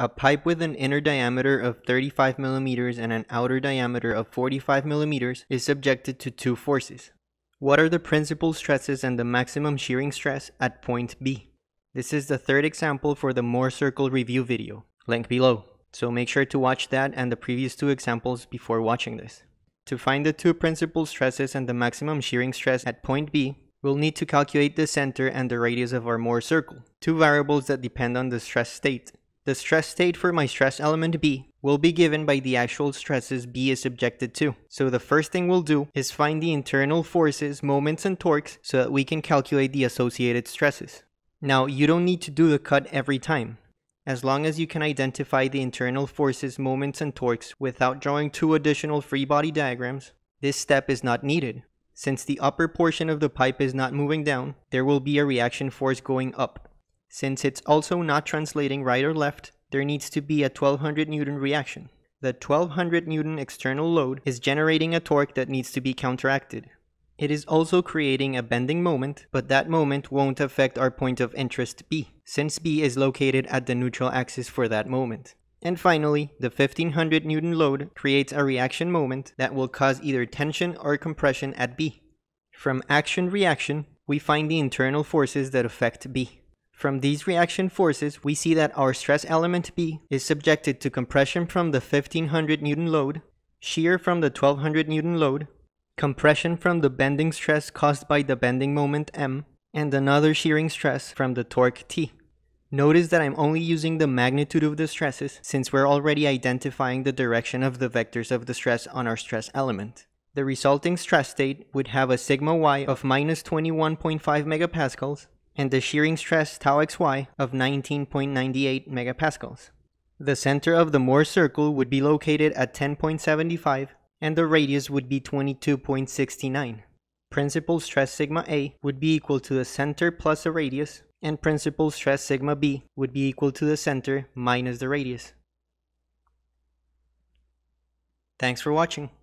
A pipe with an inner diameter of 35 millimeters and an outer diameter of 45 millimeters is subjected to two forces. What are the principal stresses and the maximum shearing stress at point B? This is the third example for the Mohr circle review video, link below, so make sure to watch that and the previous two examples before watching this. To find the two principal stresses and the maximum shearing stress at point B, we'll need to calculate the center and the radius of our Mohr circle, two variables that depend on the stress state. The stress state for my stress element B will be given by the actual stresses B is subjected to. So the first thing we'll do is find the internal forces, moments, and torques so that we can calculate the associated stresses. Now, you don't need to do the cut every time. As long as you can identify the internal forces, moments, and torques without drawing two additional free body diagrams, this step is not needed. Since the upper portion of the pipe is not moving down, there will be a reaction force going up. Since it's also not translating right or left, there needs to be a 1200 Newton reaction. The 1200 Newton external load is generating a torque that needs to be counteracted. It is also creating a bending moment, but that moment won't affect our point of interest B, since B is located at the neutral axis for that moment. And finally, the 1500 Newton load creates a reaction moment that will cause either tension or compression at B. From action-reaction, we find the internal forces that affect B. From these reaction forces, we see that our stress element B is subjected to compression from the 1500 Newton load, shear from the 1200 Newton load, compression from the bending stress caused by the bending moment M, and another shearing stress from the torque T. Notice that I'm only using the magnitude of the stresses since we're already identifying the direction of the vectors of the stress on our stress element. The resulting stress state would have a sigma y of minus 21.5 megapascals and the shearing stress tau xy of 19.98 megapascals. The center of the Mohr circle would be located at 10.75 and the radius would be 22.69. Principal stress sigma A would be equal to the center plus the radius and principal stress sigma B would be equal to the center minus the radius. Thanks for watching.